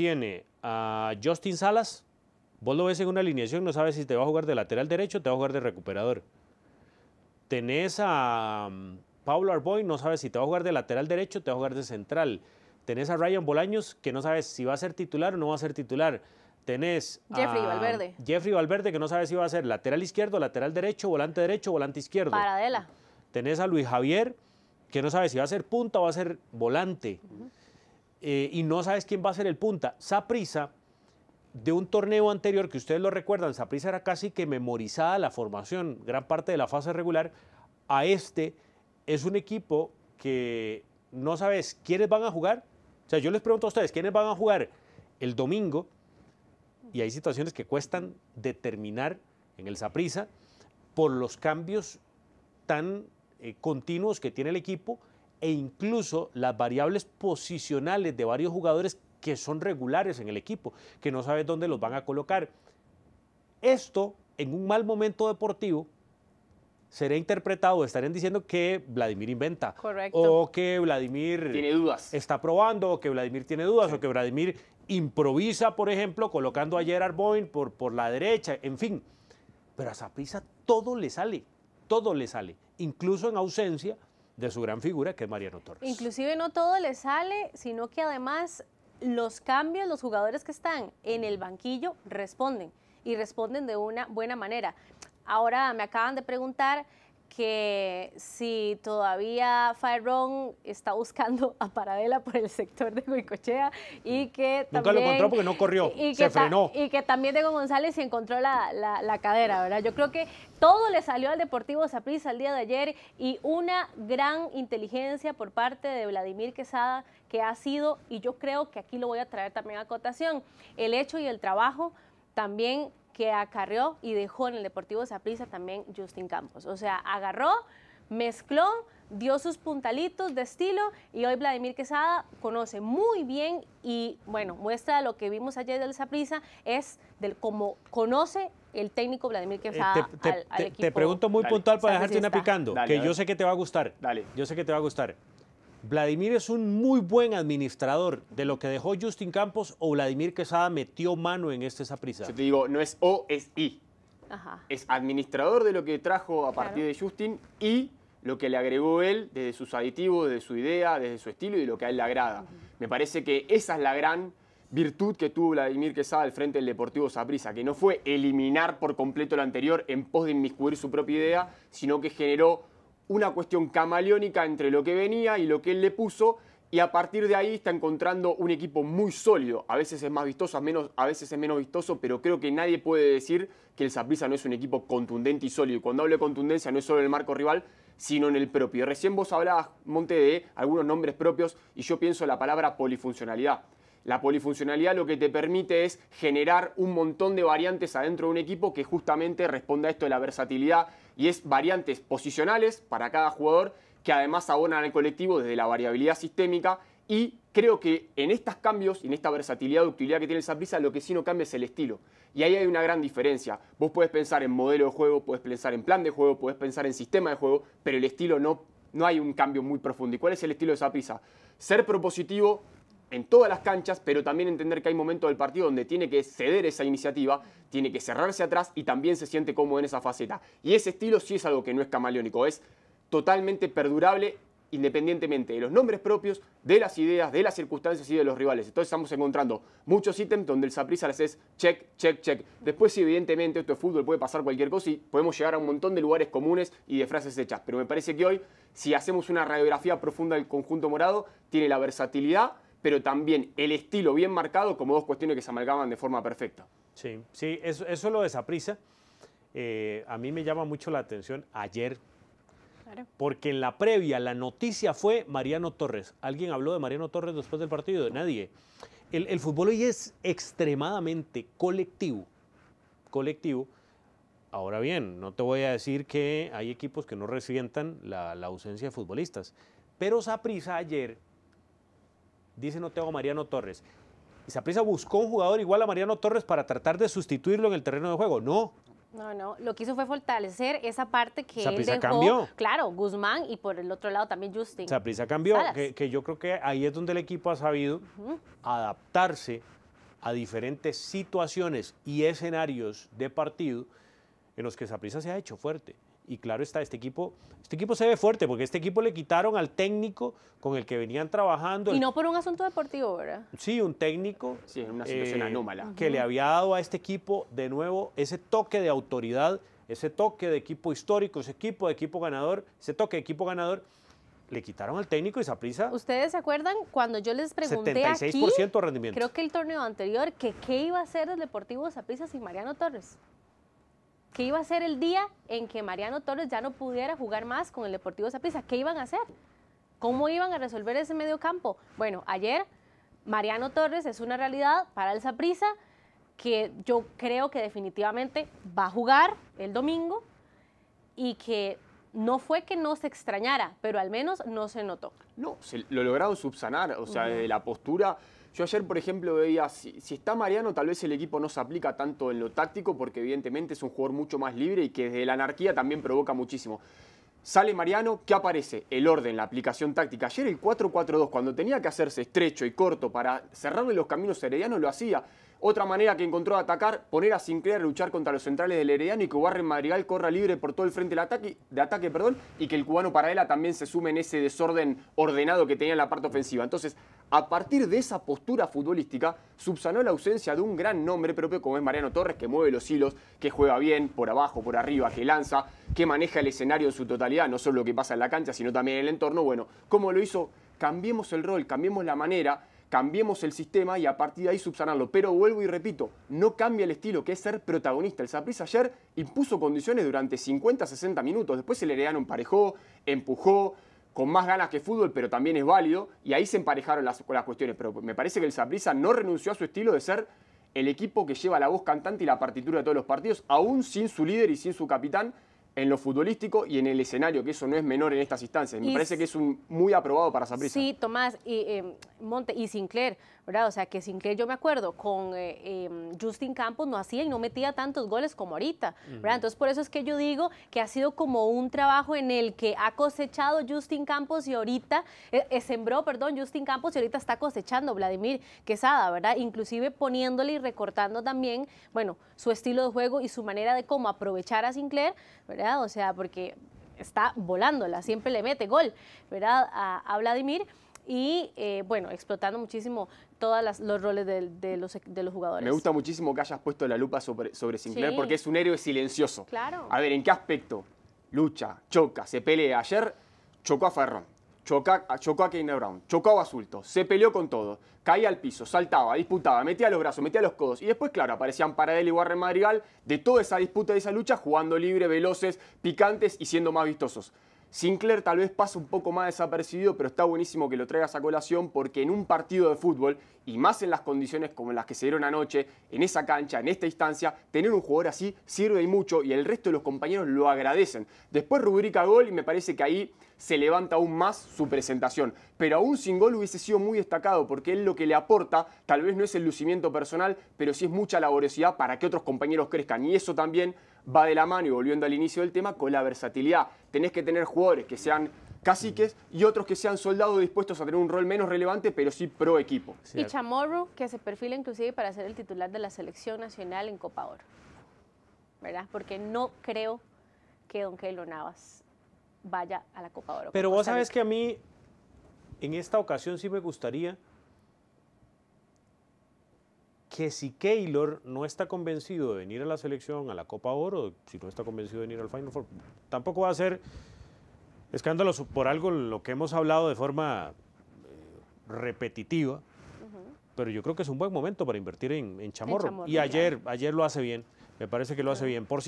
tiene a Justin Salas, vos lo ves en una alineación, no sabes si te va a jugar de lateral derecho o te va a jugar de recuperador. Tenés a mm, Pablo Arboy, no sabes si te va a jugar de lateral derecho o te va a jugar de central. Tenés a Ryan Bolaños, que no sabes si va a ser titular o no va a ser titular. Tenés Jeffrey a Valverde. Jeffrey Valverde, que no sabes si va a ser lateral izquierdo, lateral derecho, volante derecho, o volante izquierdo. Paradela. Tenés a Luis Javier, que no sabes si va a ser punta o va a ser volante. Eh, y no sabes quién va a ser el punta. Saprisa, de un torneo anterior, que ustedes lo recuerdan, Saprisa era casi que memorizada la formación, gran parte de la fase regular, a este es un equipo que no sabes quiénes van a jugar. O sea, yo les pregunto a ustedes, ¿quiénes van a jugar el domingo? Y hay situaciones que cuestan determinar en el Saprisa por los cambios tan eh, continuos que tiene el equipo e incluso las variables posicionales de varios jugadores que son regulares en el equipo, que no sabes dónde los van a colocar. Esto, en un mal momento deportivo, será interpretado, estarían diciendo que Vladimir inventa. O que Vladimir. Tiene dudas. Está probando, o que Vladimir tiene dudas, o que Vladimir improvisa, por ejemplo, colocando a Gerard Boyne por, por la derecha, en fin. Pero a prisa todo le sale, todo le sale, incluso en ausencia de su gran figura, que es Mariano Torres. Inclusive no todo le sale, sino que además los cambios, los jugadores que están en el banquillo responden y responden de una buena manera. Ahora me acaban de preguntar que si todavía Farrón está buscando a Paradela por el sector de Huicochea y mm. que también... Nunca lo encontró porque no corrió, y se frenó. Y que también Diego González se encontró la, cadera, ¿verdad? Yo creo que todo le salió al Deportivo Saprissa el día de ayer y una gran inteligencia por parte de Vladimir Quesada que ha sido, y yo creo que aquí lo voy a traer también a cotación, el hecho y el trabajo también que acarreó y dejó en el Deportivo Zaprisa también Justin Campos. O sea, agarró, mezcló, dio sus puntalitos de estilo y hoy Vladimir Quesada conoce muy bien y bueno, muestra lo que vimos ayer del Zaprisa es del cómo conoce el técnico Vladimir eh, Quesada te, al, equipo. Te pregunto muy puntual para dejarte una picando, que yo sé que te va a gustar. Dale. Yo sé que te va a gustar. Vladimir es un muy buen administrador. De lo que dejó Justin Campos o Vladimir Quesada metió mano en este Saprisa. Yo te digo, no es O, es I. Es administrador de lo que trajo a partir de Justin y lo que le agregó él desde sus aditivos, desde su idea, desde su estilo y lo que a él le agrada. Me parece que esa es la gran virtud que tuvo Vladimir Quesada al frente del Deportivo zaprisa que no fue eliminar por completo lo anterior en pos de inmiscuir su propia idea, sino que generó una cuestión camaleónica entre lo que venía y lo que él le puso. Y a partir de ahí está encontrando un equipo muy sólido. A veces es más vistoso, menos, a veces es menos vistoso, pero creo que nadie puede decir que el Saprissa no es un equipo contundente y sólido. Y cuando hablo de contundencia, no es solo en el marco rival, sino en el propio. Recién vos hablabas, Monte, de algunos nombres propios, y yo pienso la palabra polifuncionalidad. La polifuncionalidad lo que te permite es generar un montón de variantes adentro de un equipo que justamente responda a esto de la versatilidad, y es variantes posicionales para cada jugador que además abonan al colectivo desde la variabilidad sistémica y creo que en estos cambios en esta versatilidad de utilidad que tiene el lo que sí no cambia es el estilo. Y ahí hay una gran diferencia. Vos podés pensar en modelo de juego, podés pensar en plan de juego, podés pensar en sistema de juego, pero el estilo no, no hay un cambio muy profundo. ¿Y cuál es el estilo de Zapriza? Ser propositivo, en todas las canchas, pero también entender que hay momentos del partido donde tiene que ceder esa iniciativa, tiene que cerrarse atrás y también se siente cómodo en esa faceta. Y ese estilo sí es algo que no es camaleónico, es totalmente perdurable independientemente de los nombres propios, de las ideas, de las circunstancias y de los rivales. Entonces estamos encontrando muchos ítems donde el Saprissa les es check, check, check. Después, evidentemente, esto es fútbol, puede pasar cualquier cosa y podemos llegar a un montón de lugares comunes y de frases hechas. Pero me parece que hoy, si hacemos una radiografía profunda del conjunto morado, tiene la versatilidad pero también el estilo bien marcado como dos cuestiones que se amalgaman de forma perfecta. Sí, sí, eso, eso lo de Eh, a mí me llama mucho la atención ayer, porque en la previa la noticia fue Mariano Torres. ¿Alguien habló de Mariano Torres después del partido? nadie. El, fútbol hoy es extremadamente colectivo, colectivo. Ahora bien, no te voy a decir que hay equipos que no resientan la, la ausencia de futbolistas, pero Saprisa ayer dice no tengo a Mariano Torres. Y Saprisa buscó un jugador igual a Mariano Torres para tratar de sustituirlo en el terreno de juego. No, no, no, lo que hizo fue fortalecer esa parte que cambió. Claro, Guzmán y por el otro lado también Justin. Saprisa cambió, que, yo creo que ahí es donde el equipo ha sabido adaptarse a diferentes situaciones y escenarios de partido en los que Saprisa se ha hecho fuerte y claro está, este equipo, este equipo se ve fuerte porque este equipo le quitaron al técnico con el que venían trabajando. Y no por un asunto deportivo, ¿verdad? Sí, un técnico. Sí, una situación eh, anómala. Que le había dado a este equipo de nuevo ese toque de autoridad, ese toque de equipo histórico, ese equipo de equipo ganador, ese toque de equipo ganador. Le quitaron al técnico y Zapisa. ¿Ustedes se acuerdan cuando yo les pregunté 76% rendimiento. Creo que el torneo anterior, que qué iba a hacer el Deportivo Saprisa sin Mariano Torres? ¿Qué iba a ser el día en que Mariano Torres ya no pudiera jugar más con el Deportivo Zaprisa ¿Qué iban a hacer? ¿Cómo iban a resolver ese medio campo? Bueno, ayer Mariano Torres es una realidad para el Saprissa que yo creo que definitivamente va a jugar el domingo y que no fue que no se extrañara, pero al menos no se notó. No, se lo lograron subsanar, o sea, la postura yo ayer, por ejemplo, veía, si, está Mariano, tal vez el equipo no se aplica tanto en lo táctico, porque evidentemente es un jugador mucho más libre y que desde la anarquía también provoca muchísimo. Sale Mariano, ¿qué aparece? El orden, la aplicación táctica. Ayer el 4-4-2, cuando tenía que hacerse estrecho y corto para cerrarle los caminos a Herediano, lo hacía. Otra manera que encontró de atacar, poner a Sinclair a luchar contra los centrales del Herediano y que Warren Madrigal corra libre por todo el frente ataque, de ataque perdón, y que el cubano Paraela también se sume en ese desorden ordenado que tenía en la parte ofensiva. Entonces, a partir de esa postura futbolística, subsanó la ausencia de un gran nombre propio como es Mariano Torres, que mueve los hilos, que juega bien por abajo, por arriba, que lanza, que maneja el escenario en su totalidad, no solo lo que pasa en la cancha, sino también en el entorno. Bueno, ¿cómo lo hizo? Cambiemos el rol, cambiemos la manera, cambiemos el sistema y a partir de ahí subsanarlo. Pero vuelvo y repito, no cambia el estilo, que es ser protagonista. El sapriz ayer impuso condiciones durante 50, 60 minutos. Después el Herediano emparejó, empujó, con más ganas que fútbol, pero también es válido, y ahí se emparejaron las, las cuestiones, pero me parece que el Zaprisa no renunció a su estilo de ser el equipo que lleva la voz cantante y la partitura de todos los partidos, aún sin su líder y sin su capitán, en lo futbolístico y en el escenario, que eso no es menor en estas instancias. Me parece que es un muy aprobado para Saprissa. Sí, Tomás, y, em, Monte y Sinclair, ¿verdad? O sea, que Sinclair, yo me acuerdo, con eh, em, Justin Campos no hacía y no metía tantos goles como ahorita, ¿verdad? Entonces, por eso es que yo digo que ha sido como un trabajo en el que ha cosechado Justin Campos y ahorita, eh, eh, sembró, perdón, Justin Campos y ahorita está cosechando Vladimir Quesada, ¿verdad? Inclusive poniéndole y recortando también, bueno, su estilo de juego y su manera de cómo aprovechar a Sinclair, ¿verdad? O sea, porque está volándola, siempre le mete gol, ¿verdad? A, Vladimir y eh, bueno, explotando muchísimo todos los roles de, los, e, de, los, jugadores. Me gusta muchísimo que hayas puesto la lupa sobre, sobre Sinclair porque es un héroe silencioso. A ver, ¿en qué aspecto? Lucha, choca, se pelea. Ayer chocó a Ferrón chocó a Kane Brown, chocó a Basulto, se peleó con todo, caía al piso, saltaba, disputaba, metía los brazos, metía los codos. Y después, claro, aparecían Paradel y Warren Madrigal de toda esa disputa, y esa lucha, jugando libre, veloces, picantes y siendo más vistosos. Sinclair tal vez pasa un poco más desapercibido, pero está buenísimo que lo traigas a colación porque en un partido de fútbol, y más en las condiciones como las que se dieron anoche, en esa cancha, en esta instancia, tener un jugador así sirve y mucho y el resto de los compañeros lo agradecen. Después rubrica gol y me parece que ahí se levanta aún más su presentación. Pero aún sin gol hubiese sido muy destacado porque él lo que le aporta tal vez no es el lucimiento personal, pero sí es mucha laboriosidad para que otros compañeros crezcan. Y eso también va de la mano, y volviendo al inicio del tema, con la versatilidad. Tenés que tener jugadores que sean caciques y otros que sean soldados dispuestos a tener un rol menos relevante, pero sí pro equipo. Y Chamorro, que se perfila inclusive para ser el titular de la selección nacional en Copa Oro. ¿Verdad? Porque no creo que Don Kelo Navas vaya a la Copa Oro. Pero vos sabes que a mí, en esta ocasión sí me gustaría que si Keylor no está convencido de venir a la selección, a la Copa Oro, si no está convencido de venir al Final Four, tampoco va a ser escándalo por algo lo que hemos hablado de forma eh, repetitiva, pero yo creo que es un buen momento para invertir en, chamorro. Y ayer, ayer lo hace bien, me parece que lo hace bien. Por